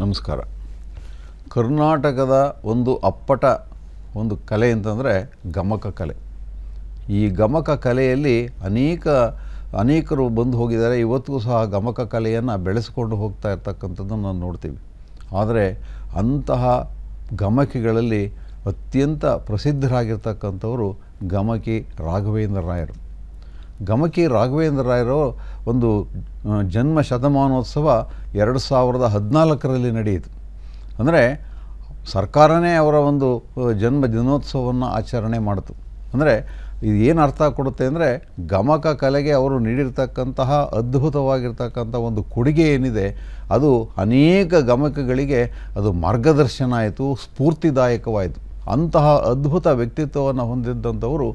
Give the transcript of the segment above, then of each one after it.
ನಮಸ್ಕಾರ ಕರ್ನಾಟಕದ ಒಂದು ಅಪ್ಪಟ ಒಂದು ಕಲೆ ಅಂತಂದರೆ ಗಮಕ ಕಲೆ ಈ ಗಮಕ ಕಲೆಯಲ್ಲಿ ಅನೇಕ ಅನೇಕರು ಬಂದು ಹೋಗಿದ್ದಾರೆ ಇವತ್ತಿಗೂ ಸಹ ಗಮಕ ಕಲೆಯನ್ನು ಬೆಳೆಸ್ಕೊಂಡು ಹೋಗ್ತಾ ಇರ್ತಕ್ಕಂಥದ್ದನ್ನು ನಾವು ನೋಡ್ತೀವಿ ಆದರೆ ಅಂತಹ ಗಮಕಿಗಳಲ್ಲಿ ಅತ್ಯಂತ ಪ್ರಸಿದ್ಧರಾಗಿರ್ತಕ್ಕಂಥವರು ಗಮಕಿ ರಾಘವೇಂದ್ರ ರಾಯರು ಗಮಕಿ ರಾಘವೇಂದ್ರ ರಾಯರ ಒಂದು ಜನ್ಮ ಶತಮಾನೋತ್ಸವ ಎರಡು ಸಾವಿರದ ಹದಿನಾಲ್ಕರಲ್ಲಿ ನಡೆಯಿತು ಅಂದರೆ ಸರ್ಕಾರನೇ ಅವರ ಒಂದು ಜನ್ಮ ದಿನೋತ್ಸವವನ್ನು ಆಚರಣೆ ಮಾಡಿತು ಅಂದರೆ ಇದು ಏನು ಅರ್ಥ ಕೊಡುತ್ತೆ ಅಂದರೆ ಗಮಕ ಕಲೆಗೆ ಅವರು ನೀಡಿರ್ತಕ್ಕಂತಹ ಅದ್ಭುತವಾಗಿರ್ತಕ್ಕಂಥ ಒಂದು ಕೊಡುಗೆ ಏನಿದೆ ಅದು ಅನೇಕ ಗಮಕಗಳಿಗೆ ಅದು ಮಾರ್ಗದರ್ಶನ ಆಯಿತು ಸ್ಫೂರ್ತಿದಾಯಕವಾಯಿತು ಅಂತಹ ಅದ್ಭುತ ವ್ಯಕ್ತಿತ್ವವನ್ನು ಹೊಂದಿದ್ದಂಥವರು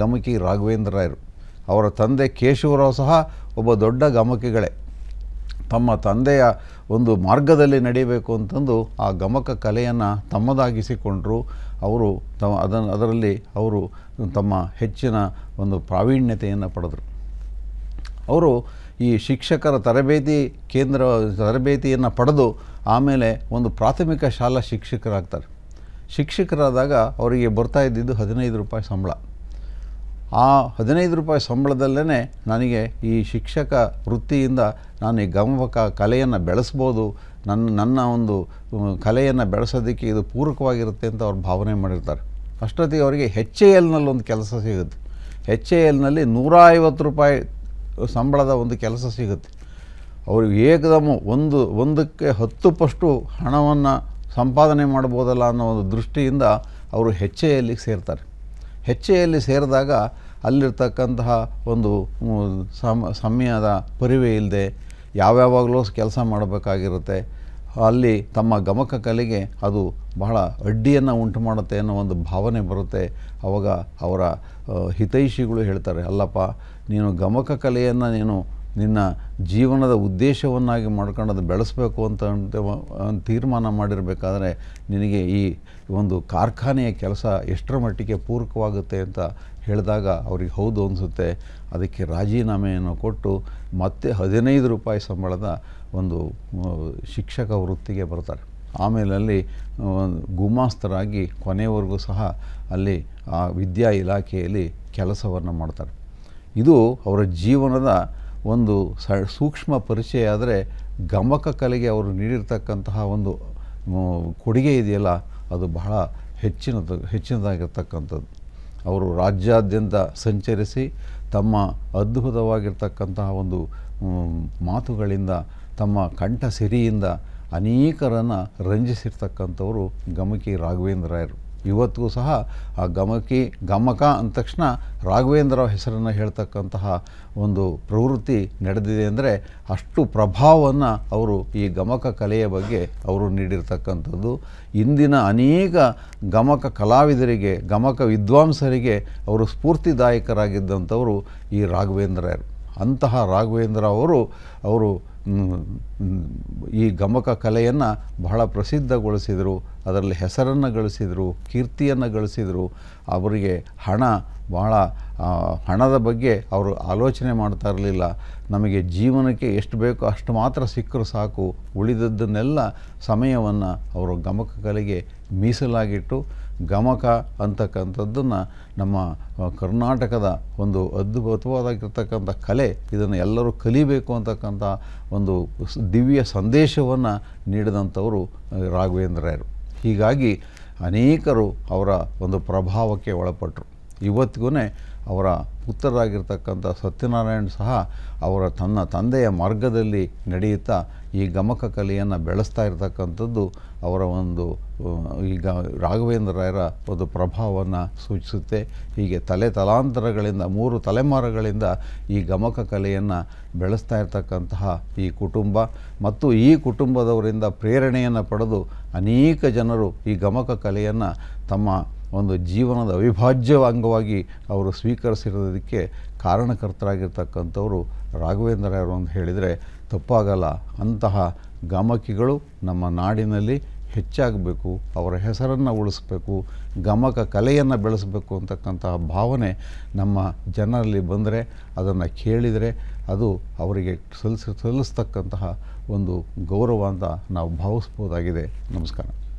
ಗಮಕಿ ರಾಘವೇಂದ್ರ ರಾಯರು ಅವರ ತಂದೆ ಕೇಶವರಾವ್ ಸಹ ಒಬ್ಬ ದೊಡ್ಡ ಗಮಕಿಗಳೇ ತಮ್ಮ ತಂದೆಯ ಒಂದು ಮಾರ್ಗದಲ್ಲಿ ನಡೀಬೇಕು ಅಂತಂದು ಆ ಗಮಕ ಕಲೆಯನ್ನು ತಮ್ಮದಾಗಿಸಿಕೊಂಡರು ಅವರು ತ ಅದನ್ನು ಅದರಲ್ಲಿ ಅವರು ತಮ್ಮ ಹೆಚ್ಚಿನ ಒಂದು ಪ್ರಾವೀಣ್ಯತೆಯನ್ನು ಪಡೆದರು ಅವರು ಈ ಶಿಕ್ಷಕರ ತರಬೇತಿ ಕೇಂದ್ರ ತರಬೇತಿಯನ್ನು ಪಡೆದು ಆಮೇಲೆ ಒಂದು ಪ್ರಾಥಮಿಕ ಶಾಲಾ ಶಿಕ್ಷಕರಾಗ್ತಾರೆ ಶಿಕ್ಷಕರಾದಾಗ ಅವರಿಗೆ ಬರ್ತಾ ಇದ್ದಿದ್ದು ಹದಿನೈದು ರೂಪಾಯಿ ಸಂಬಳ ಆ ಹದಿನೈದು ರೂಪಾಯಿ ಸಂಬಳದಲ್ಲೇ ನನಗೆ ಈ ಶಿಕ್ಷಕ ವೃತ್ತಿಯಿಂದ ನಾನು ಈ ಗಮಕ ಕಲೆಯನ್ನು ಬೆಳೆಸ್ಬೋದು ನನ್ನ ನನ್ನ ಒಂದು ಕಲೆಯನ್ನು ಬೆಳೆಸೋದಕ್ಕೆ ಇದು ಪೂರಕವಾಗಿರುತ್ತೆ ಅಂತ ಅವ್ರು ಭಾವನೆ ಮಾಡಿರ್ತಾರೆ ಅಷ್ಟೊತ್ತಿಗೆ ಅವರಿಗೆ ಹೆಚ್ ಎ ಎಲ್ನಲ್ಲಿ ಒಂದು ಕೆಲಸ ಸಿಗುತ್ತೆ ಹೆಚ್ ಎ ಎಲ್ನಲ್ಲಿ ನೂರ ಐವತ್ತು ರೂಪಾಯಿ ಸಂಬಳದ ಒಂದು ಕೆಲಸ ಸಿಗುತ್ತೆ ಅವ್ರಿಗೆ ಏಕದಮ ಒಂದು ಒಂದಕ್ಕೆ ಹತ್ತು ಪಷ್ಟು ಹಣವನ್ನು ಸಂಪಾದನೆ ಮಾಡ್ಬೋದಲ್ಲ ಅನ್ನೋ ಒಂದು ದೃಷ್ಟಿಯಿಂದ ಅವರು ಹೆಚ್ ಎ ಎಲ್ಲಿಗೆ ಸೇರ್ತಾರೆ ಹೆಚ್ಚೆಯಲ್ಲಿ ಸೇರಿದಾಗ ಅಲ್ಲಿರ್ತಕ್ಕಂತಹ ಒಂದು ಸಮ ಸಮಯದ ಪರಿವೆ ಇಲ್ಲದೆ ಯಾವ್ಯಾವಾಗಲೂ ಕೆಲಸ ಮಾಡಬೇಕಾಗಿರುತ್ತೆ ಅಲ್ಲಿ ತಮ್ಮ ಗಮಕ ಕಲೆಗೆ ಅದು ಬಹಳ ಅಡ್ಡಿಯನ್ನು ಉಂಟು ಮಾಡುತ್ತೆ ಅನ್ನೋ ಒಂದು ಭಾವನೆ ಬರುತ್ತೆ ಅವಾಗ ಅವರ ಹಿತೈಷಿಗಳು ಹೇಳ್ತಾರೆ ಅಲ್ಲಪ್ಪ ನೀನು ಗಮಕ ಕಲೆಯನ್ನು ನೀನು ನಿನ್ನ ಜೀವನದ ಉದ್ದೇಶವನ್ನಾಗಿ ಮಾಡ್ಕೊಂಡು ಬೆಳೆಸಬೇಕು ಅಂತ ತೀರ್ಮಾನ ಮಾಡಿರಬೇಕಾದ್ರೆ ನಿನಗೆ ಈ ಒಂದು ಕಾರ್ಖಾನೆಯ ಕೆಲಸ ಎಷ್ಟರ ಮಟ್ಟಿಗೆ ಪೂರಕವಾಗುತ್ತೆ ಅಂತ ಹೇಳಿದಾಗ ಅವ್ರಿಗೆ ಹೌದು ಅನಿಸುತ್ತೆ ಅದಕ್ಕೆ ರಾಜೀನಾಮೆಯನ್ನು ಕೊಟ್ಟು ಮತ್ತೆ ಹದಿನೈದು ರೂಪಾಯಿ ಸಂಬಳದ ಒಂದು ಶಿಕ್ಷಕ ವೃತ್ತಿಗೆ ಬರ್ತಾರೆ ಆಮೇಲೆ ಅಲ್ಲಿ ಗುಮಾಸ್ತರಾಗಿ ಕೊನೆಯವರೆಗೂ ಸಹ ಅಲ್ಲಿ ಆ ವಿದ್ಯಾ ಇಲಾಖೆಯಲ್ಲಿ ಕೆಲಸವನ್ನು ಮಾಡ್ತಾರೆ ಇದು ಅವರ ಜೀವನದ ಒಂದು ಸ ಸೂಕ್ಷ್ಮ ಪರಿಚಯ ಆದರೆ ಗಮಕ ಕಲೆಗೆ ಅವರು ನೀಡಿರ್ತಕ್ಕಂತಹ ಒಂದು ಕೊಡುಗೆ ಇದೆಯಲ್ಲ ಅದು ಬಹಳ ಹೆಚ್ಚಿನದ ಹೆಚ್ಚಿನದಾಗಿರ್ತಕ್ಕಂಥದ್ದು ಅವರು ರಾಜ್ಯಾದ್ಯಂತ ಸಂಚರಿಸಿ ತಮ್ಮ ಅದ್ಭುತವಾಗಿರ್ತಕ್ಕಂತಹ ಒಂದು ಮಾತುಗಳಿಂದ ತಮ್ಮ ಕಂಠ ಸಿರಿಯಿಂದ ಅನೇಕರನ್ನು ರಂಜಿಸಿರ್ತಕ್ಕಂಥವರು ಗಮಕಿ ರಾಯರು ಇವತ್ತಿಗೂ ಸಹ ಆ ಗಮಕಿ ಗಮಕ ಅಂದ ತಕ್ಷಣ ರಾಘವೇಂದ್ರ ಹೆಸರನ್ನು ಹೇಳ್ತಕ್ಕಂತಹ ಒಂದು ಪ್ರವೃತ್ತಿ ನಡೆದಿದೆ ಅಂದರೆ ಅಷ್ಟು ಪ್ರಭಾವವನ್ನು ಅವರು ಈ ಗಮಕ ಕಲೆಯ ಬಗ್ಗೆ ಅವರು ನೀಡಿರ್ತಕ್ಕಂಥದ್ದು ಇಂದಿನ ಅನೇಕ ಗಮಕ ಕಲಾವಿದರಿಗೆ ಗಮಕ ವಿದ್ವಾಂಸರಿಗೆ ಅವರು ಸ್ಫೂರ್ತಿದಾಯಕರಾಗಿದ್ದಂಥವರು ಈ ರಾಘವೇಂದ್ರ ಅಂತಹ ರಾಘವೇಂದ್ರ ಅವರು ಅವರು ಈ ಗಮಕ ಕಲೆಯನ್ನು ಬಹಳ ಪ್ರಸಿದ್ಧಗೊಳಿಸಿದರು ಅದರಲ್ಲಿ ಹೆಸರನ್ನು ಗಳಿಸಿದರು ಕೀರ್ತಿಯನ್ನು ಗಳಿಸಿದರು ಅವರಿಗೆ ಹಣ ಬಹಳ ಹಣದ ಬಗ್ಗೆ ಅವರು ಆಲೋಚನೆ ಮಾಡ್ತಾ ಇರಲಿಲ್ಲ ನಮಗೆ ಜೀವನಕ್ಕೆ ಎಷ್ಟು ಬೇಕೋ ಅಷ್ಟು ಮಾತ್ರ ಸಿಕ್ಕರು ಸಾಕು ಉಳಿದದ್ದನ್ನೆಲ್ಲ ಸಮಯವನ್ನು ಅವರು ಗಮಕ ಕಲೆಗೆ ಮೀಸಲಾಗಿಟ್ಟು ಗಮಕ ಅಂತಕ್ಕಂಥದ್ದನ್ನು ನಮ್ಮ ಕರ್ನಾಟಕದ ಒಂದು ಅದ್ಭುತವಾದಾಗಿರ್ತಕ್ಕಂಥ ಕಲೆ ಇದನ್ನು ಎಲ್ಲರೂ ಕಲಿಬೇಕು ಅಂತಕ್ಕಂಥ ಒಂದು ದಿವ್ಯ ಸಂದೇಶವನ್ನು ನೀಡಿದಂಥವರು ರಾಘವೇಂದ್ರರು ಹೀಗಾಗಿ ಅನೇಕರು ಅವರ ಒಂದು ಪ್ರಭಾವಕ್ಕೆ ಒಳಪಟ್ಟರು ಇವತ್ತಿಗೂ ಅವರ ಪುತ್ರರಾಗಿರ್ತಕ್ಕಂಥ ಸತ್ಯನಾರಾಯಣ್ ಸಹ ಅವರ ತನ್ನ ತಂದೆಯ ಮಾರ್ಗದಲ್ಲಿ ನಡೆಯುತ್ತಾ ಈ ಗಮಕ ಕಲೆಯನ್ನು ಬೆಳೆಸ್ತಾ ಇರತಕ್ಕಂಥದ್ದು ಅವರ ಒಂದು ಈಗ ರಾಘವೇಂದ್ರ ರಾಯರ ಒಂದು ಪ್ರಭಾವವನ್ನು ಸೂಚಿಸುತ್ತೆ ಹೀಗೆ ತಲೆ ತಲಾಂತರಗಳಿಂದ ಮೂರು ತಲೆಮಾರುಗಳಿಂದ ಈ ಗಮಕ ಕಲೆಯನ್ನು ಬೆಳೆಸ್ತಾ ಇರತಕ್ಕಂತಹ ಈ ಕುಟುಂಬ ಮತ್ತು ಈ ಕುಟುಂಬದವರಿಂದ ಪ್ರೇರಣೆಯನ್ನು ಪಡೆದು ಅನೇಕ ಜನರು ಈ ಗಮಕ ಕಲೆಯನ್ನು ತಮ್ಮ ಒಂದು ಜೀವನದ ಅವಿಭಾಜ್ಯ ಅಂಗವಾಗಿ ಅವರು ಸ್ವೀಕರಿಸಿರೋದಕ್ಕೆ ಕಾರಣಕರ್ತರಾಗಿರ್ತಕ್ಕಂಥವರು ರಾಘವೇಂದ್ರ ರಾಯರು ಅಂತ ಹೇಳಿದರೆ ತಪ್ಪಾಗಲ್ಲ ಅಂತಹ ಗಮಕಿಗಳು ನಮ್ಮ ನಾಡಿನಲ್ಲಿ ಹೆಚ್ಚಾಗಬೇಕು ಅವರ ಹೆಸರನ್ನು ಉಳಿಸಬೇಕು ಗಮಕ ಕಲೆಯನ್ನು ಬೆಳೆಸಬೇಕು ಅಂತಕ್ಕಂತಹ ಭಾವನೆ ನಮ್ಮ ಜನರಲ್ಲಿ ಬಂದರೆ ಅದನ್ನು ಕೇಳಿದರೆ ಅದು ಅವರಿಗೆ ಸಲ್ಲಿಸ ಸಲ್ಲಿಸ್ತಕ್ಕಂತಹ ಒಂದು ಗೌರವ ಅಂತ ನಾವು ಭಾವಿಸ್ಬೋದಾಗಿದೆ ನಮಸ್ಕಾರ